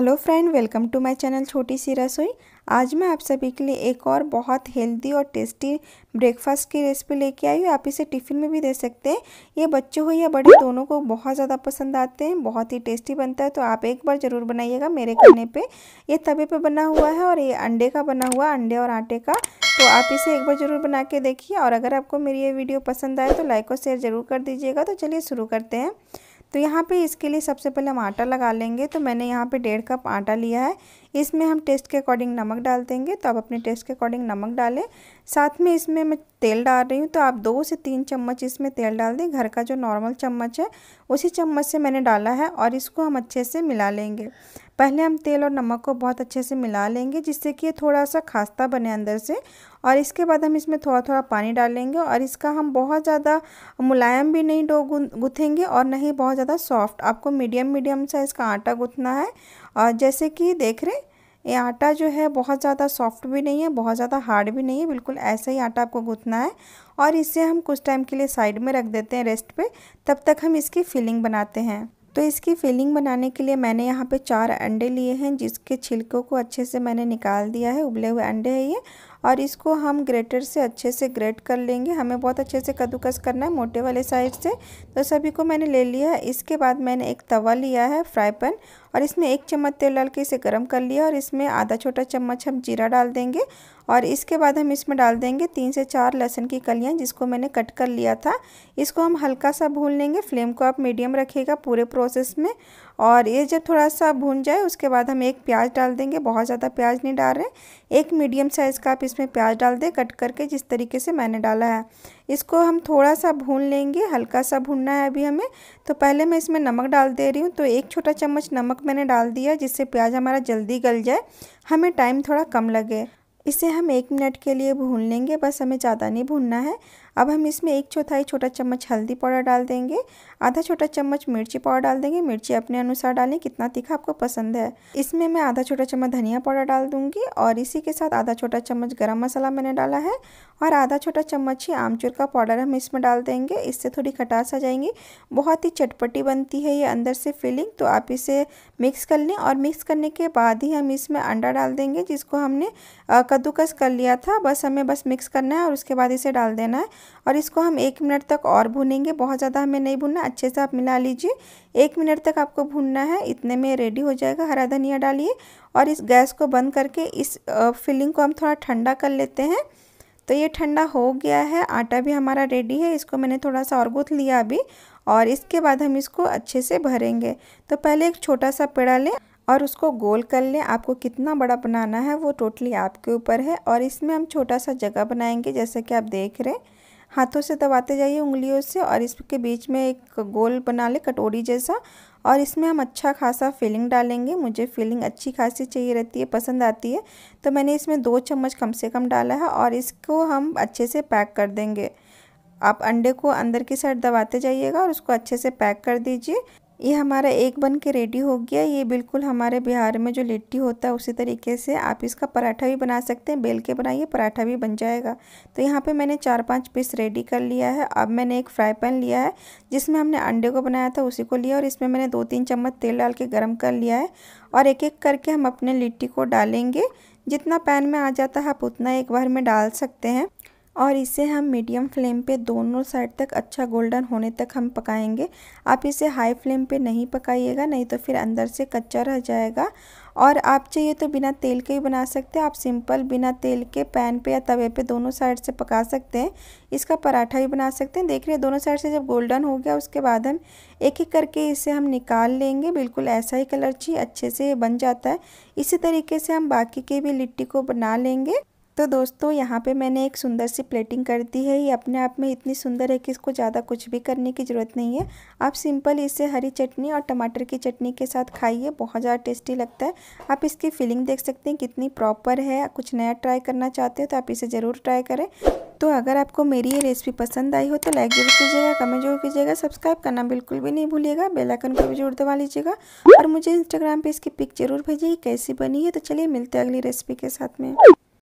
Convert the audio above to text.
hello friend welcome to my channel छोटी सी रसोई आज मैं आप सभी के लिए एक और बहुत हेल्दी और टेस्टी ब्रेकफास्ट की रेसिपी लेके आई हूँ आप इसे टिफ़िन में भी दे सकते हैं ये बच्चों हो या बड़े दोनों को बहुत ज़्यादा पसंद आते हैं बहुत ही टेस्टी बनता है तो आप एक बार ज़रूर बनाइएगा मेरे खाने पर ये तवे पर बना हुआ है और ये अंडे का बना हुआ अंडे और आटे का तो आप इसे एक बार ज़रूर बना के देखिए और अगर आपको मेरी ये वीडियो पसंद आए तो लाइक और शेयर ज़रूर कर दीजिएगा तो चलिए शुरू करते हैं तो यहाँ पे इसके लिए सबसे पहले हम आटा लगा लेंगे तो मैंने यहाँ पे डेढ़ कप आटा लिया है इसमें हम टेस्ट के अकॉर्डिंग नमक डाल देंगे तो आप अपने टेस्ट के अकॉर्डिंग नमक डालें साथ में इसमें मैं तेल डाल रही हूँ तो आप दो से तीन चम्मच इसमें तेल डाल दें घर का जो नॉर्मल चम्मच है उसी चम्मच से मैंने डाला है और इसको हम अच्छे से मिला लेंगे पहले हम तेल और नमक को बहुत अच्छे से मिला लेंगे जिससे कि ये थोड़ा सा खास्ता बने अंदर से और इसके बाद हम इसमें थोड़ा थोड़ा पानी डालेंगे और इसका हम बहुत ज़्यादा मुलायम भी नहीं डो गुथेंगे और नहीं बहुत ज़्यादा सॉफ्ट आपको मीडियम मीडियम सा इसका आटा गुथना है और जैसे कि देख रहे ये आटा जो है बहुत ज़्यादा सॉफ्ट भी नहीं है बहुत ज़्यादा हार्ड भी नहीं है बिल्कुल ऐसा ही आटा आपको गुथना है और इसे हम कुछ टाइम के लिए साइड में रख देते हैं रेस्ट पे तब तक हम इसकी फिलिंग बनाते हैं तो इसकी फिलिंग बनाने के लिए मैंने यहाँ पे चार अंडे लिए हैं जिसके छिलकों को अच्छे से मैंने निकाल दिया है उबले हुए अंडे हैं ये और इसको हम ग्रेटर से अच्छे से ग्रेट कर लेंगे हमें बहुत अच्छे से कद्दूकस करना है मोटे वाले साइड से तो सभी को मैंने ले लिया है इसके बाद मैंने एक तवा लिया है फ्राई पैन और इसमें एक चम्मच तेल डाल के इसे गर्म कर लिया और इसमें आधा छोटा चम्मच हम जीरा डाल देंगे और इसके बाद हम इसमें डाल देंगे तीन से चार लहसुन की कलियाँ जिसको मैंने कट कर लिया था इसको हम हल्का सा भून लेंगे फ्लेम को आप मीडियम रखिएगा पूरे प्रोसेस में और ये जब थोड़ा सा भून जाए उसके बाद हम एक प्याज डाल देंगे बहुत ज़्यादा प्याज नहीं डाल रहे एक मीडियम साइज़ का आप इसमें प्याज डाल दें कट करके जिस तरीके से मैंने डाला है इसको हम थोड़ा सा भून लेंगे हल्का सा भूनना है अभी हमें तो पहले मैं इसमें नमक डाल दे रही हूँ तो एक छोटा चम्मच नमक मैंने डाल दिया जिससे प्याज हमारा जल्दी गल जाए हमें टाइम थोड़ा कम लगे इसे हम एक मिनट के लिए भून लेंगे बस हमें ज़्यादा नहीं भूनना है अब हम इसमें एक चौथाई छोटा चम्मच हल्दी पाउडर डाल देंगे आधा छोटा चम्मच मिर्ची पाउडर डाल देंगे मिर्ची अपने अनुसार डालें कितना तीखा आपको पसंद है इसमें मैं आधा छोटा चम्मच धनिया पाउडर डाल दूंगी और इसी के साथ आधा छोटा चम्मच गर्म मसाला मैंने डाला है और आधा छोटा चम्मच ही आमचूर का पाउडर हम इसमें डाल देंगे इससे थोड़ी खटास आ जाएंगी बहुत ही चटपटी बनती है ये अंदर से फीलिंग तो आप इसे मिक्स कर लें और मिक्स करने के बाद ही हम इसमें अंडा डाल देंगे जिसको हमने कद्दूकस कर लिया था बस हमें बस मिक्स करना है और उसके बाद इसे डाल देना है और इसको हम एक मिनट तक और भूनेंगे बहुत ज़्यादा हमें नहीं भूनना अच्छे से आप मिला लीजिए एक मिनट तक आपको भूनना है इतने में रेडी हो जाएगा हरा धनिया डालिए और इस गैस को बंद करके इस फिलिंग को हम थोड़ा ठंडा कर लेते हैं तो ये ठंडा हो गया है आटा भी हमारा रेडी है इसको मैंने थोड़ा सा और गूथ लिया अभी और इसके बाद हम इसको अच्छे से भरेंगे तो पहले एक छोटा सा पेड़ा लें और उसको गोल कर लें आपको कितना बड़ा बनाना है वो टोटली आपके ऊपर है और इसमें हम छोटा सा जगह बनाएंगे जैसे कि आप देख रहे हैं हाथों से दबाते जाइए उंगलियों से और इसके बीच में एक गोल बना लें कटोरी जैसा और इसमें हम अच्छा खासा फिलिंग डालेंगे मुझे फिलिंग अच्छी खासी चाहिए रहती है पसंद आती है तो मैंने इसमें दो चम्मच कम से कम डाला है और इसको हम अच्छे से पैक कर देंगे आप अंडे को अंदर की साइड दबाते जाइएगा और उसको अच्छे से पैक कर दीजिए ये हमारा एक बन के रेडी हो गया ये बिल्कुल हमारे बिहार में जो लिट्टी होता है उसी तरीके से आप इसका पराठा भी बना सकते हैं बेल के बनाइए पराठा भी बन जाएगा तो यहाँ पे मैंने चार पांच पीस रेडी कर लिया है अब मैंने एक फ्राई पैन लिया है जिसमें हमने अंडे को बनाया था उसी को लिया और इसमें मैंने दो तीन चम्मच तेल डाल के गर्म कर लिया है और एक एक करके हम अपने लिट्टी को डालेंगे जितना पैन में आ जाता है आप उतना एक बार में डाल सकते हैं और इसे हम मीडियम फ्लेम पे दोनों साइड तक अच्छा गोल्डन होने तक हम पकाएंगे आप इसे हाई फ्लेम पे नहीं पकाइएगा नहीं तो फिर अंदर से कच्चा रह जाएगा और आप चाहिए तो बिना तेल के ही बना सकते हैं आप सिंपल बिना तेल के पैन पे या तवे पे दोनों साइड से पका सकते हैं इसका पराठा भी बना सकते हैं देख रहे हैं दोनों साइड से जब गोल्डन हो गया उसके बाद हम एक एक करके इसे हम निकाल लेंगे बिल्कुल ऐसा ही कलर चाहिए अच्छे से ये बन जाता है इसी तरीके से हम बाकी के भी लिट्टी को बना लेंगे तो दोस्तों यहाँ पे मैंने एक सुंदर सी प्लेटिंग कर दी है ये अपने आप में इतनी सुंदर है कि इसको ज़्यादा कुछ भी करने की ज़रूरत नहीं है आप सिंपल इसे हरी चटनी और टमाटर की चटनी के साथ खाइए बहुत ज़्यादा टेस्टी लगता है आप इसकी फीलिंग देख सकते हैं कितनी प्रॉपर है कुछ नया ट्राई करना चाहते हो तो आप इसे ज़रूर ट्राई करें तो अगर आपको मेरी ये रेसिपी पसंद आई हो तो लाइक जरूर कीजिएगा कमेंट जरूर कीजिएगा सब्सक्राइब करना बिल्कुल भी नहीं भूलिएगा बेल आइकन को भी जरूर दबा लीजिएगा और मुझे इंस्टाग्राम पे इसकी पिक जरूर भेजिए कैसी बनी है तो चलिए मिलते हैं अगली रेसिपी के साथ में